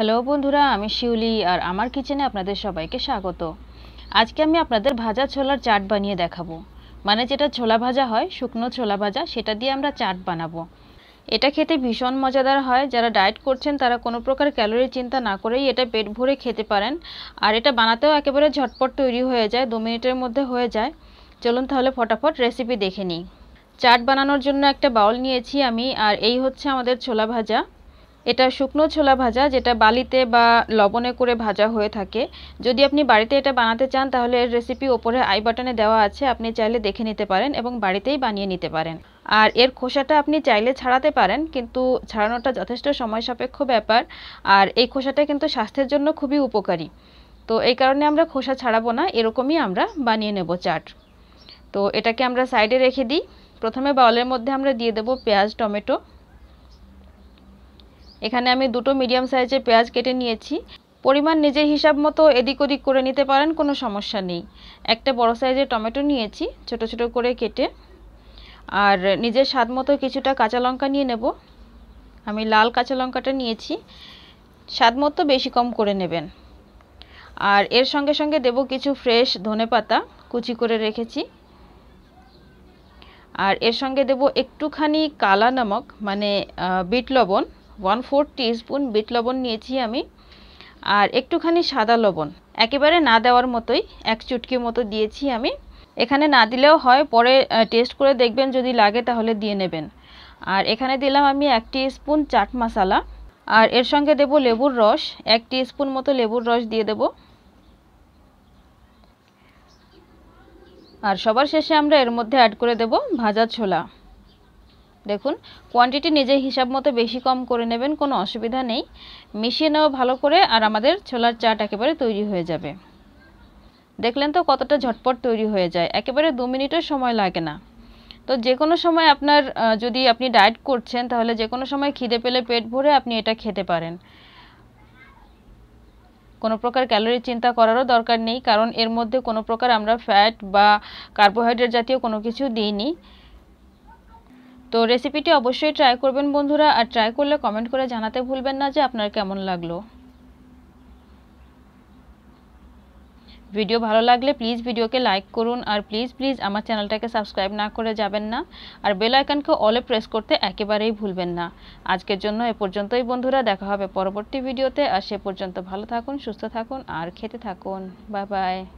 hello বন্ধুরা আমি শিউলি আর আমার কিচেনে আপনাদের সবাইকে স্বাগত আজকে আমি আপনাদের ভাজা ছোলার চাট বানিয়ে দেখাবো মানে যেটা ছোলা ভাজা হয় শুকনো ছোলা ভাজা সেটা দিয়ে আমরা চাট বানাবো এটা খেতে ভীষণ মজাদার হয় যারা ডায়েট করছেন তারা কোনো প্রকার ক্যালোরি চিন্তা না করেই এটা পেট ভরে খেতে পারেন আর এটা বানাতেও একেবারে ঝটপট তৈরি হয়ে যায় দু মিনিটের মধ্যে হয়ে যায় চলুন তাহলে ফটাফট রেসিপি দেখে নিই চাট বানানোর জন্য একটা বাউল নিয়েছি আমি আর এই হচ্ছে আমাদের ছোলা ভাজা এটা শুকনো ছোলা ভাজা যেটা বালিতে বা লবণে করে ভাজা হয়ে থাকে যদি আপনি বাড়িতে এটা বানাতে চান তাহলে এর রেসিপি ওপরে আই বাটনে দেওয়া আছে আপনি চাইলে দেখে নিতে পারেন এবং বাড়িতেই বানিয়ে নিতে পারেন আর এর খোসাটা আপনি চাইলে ছাড়াতে পারেন কিন্তু ছাড়ানোটা যথেষ্ট সময় সাপেক্ষ ব্যাপার আর এই খোসাটা কিন্তু স্বাস্থ্যের জন্য খুবই উপকারী তো এই কারণে আমরা খোসা ছাড়াবো না এরকমই আমরা বানিয়ে নেব চাট তো এটাকে আমরা সাইডে রেখে দিই প্রথমে বাউলের মধ্যে আমরা দিয়ে দেব পেঁয়াজ টমেটো এখানে আমি দুটো মিডিয়াম সাইজের পেঁয়াজ কেটে নিয়েছি পরিমাণ নিজের হিসাব মতো এদিক ওদিক করে নিতে পারেন কোনো সমস্যা নেই একটা বড় সাইজের টমেটো নিয়েছি ছোট ছোট করে কেটে আর নিজের স্বাদ মতো কিছুটা কাঁচা লঙ্কা নিয়ে নেব আমি লাল কাঁচা লঙ্কাটা নিয়েছি স্বাদ মতো বেশি কম করে নেবেন আর এর সঙ্গে সঙ্গে দেব কিছু ফ্রেশ ধনে পাতা কুচি করে রেখেছি আর এর সঙ্গে দেব একটুখানি কালা নামক মানে বিট লবণ ওয়ান ফোর টিস্পুন বিট লবণ নিয়েছি আমি আর একটুখানি সাদা লবণ একেবারে না দেওয়ার মতোই এক চুটকি মতো দিয়েছি আমি এখানে না দিলেও হয় পরে টেস্ট করে দেখবেন যদি লাগে তাহলে দিয়ে নেবেন আর এখানে দিলাম আমি এক স্পুন চাট মশালা আর এর সঙ্গে দেব লেবুর রস এক স্পুন মতো লেবুর রস দিয়ে দেব আর সবার শেষে আমরা এর মধ্যে অ্যাড করে দেব ভাজা ছোলা দেখুন কোয়ান্টিটি নিজে হিসাব মতো বেশি কম করে নেবেন কোনো অসুবিধা নেই মিশিয়ে নেওয়া ভালো করে আর আমাদের ছোলার চাট একেবারে তৈরি হয়ে যাবে দেখলেন তো কতটা ঝটপট তৈরি হয়ে যায় একেবারে দু মিনিটের সময় লাগে না তো যে কোনো সময় আপনার যদি আপনি ডায়েট করছেন তাহলে যে কোনো সময় খিদে পেলে পেট ভরে আপনি এটা খেতে পারেন কোনো প্রকার ক্যালোরি চিন্তা করারও দরকার নেই কারণ এর মধ্যে কোনো প্রকার আমরা ফ্যাট বা কার্বোহাইড্রেট জাতীয় কোনো কিছু দিইনি তো রেসিপিটি অবশ্যই ট্রাই করবেন বন্ধুরা আর ট্রাই করলে কমেন্ট করে জানাতে ভুলবেন না যে আপনার কেমন লাগলো ভিডিও ভালো লাগলে প্লিজ ভিডিওকে লাইক করুন আর প্লিজ প্লিজ আমার চ্যানেলটাকে সাবস্ক্রাইব না করে যাবেন না আর বেল আইকনকে অলে প্রেস করতে একেবারেই ভুলবেন না আজকের জন্য এ পর্যন্তই বন্ধুরা দেখা হবে পরবর্তী ভিডিওতে আর সে পর্যন্ত ভালো থাকুন সুস্থ থাকুন আর খেতে থাকুন বাই বাই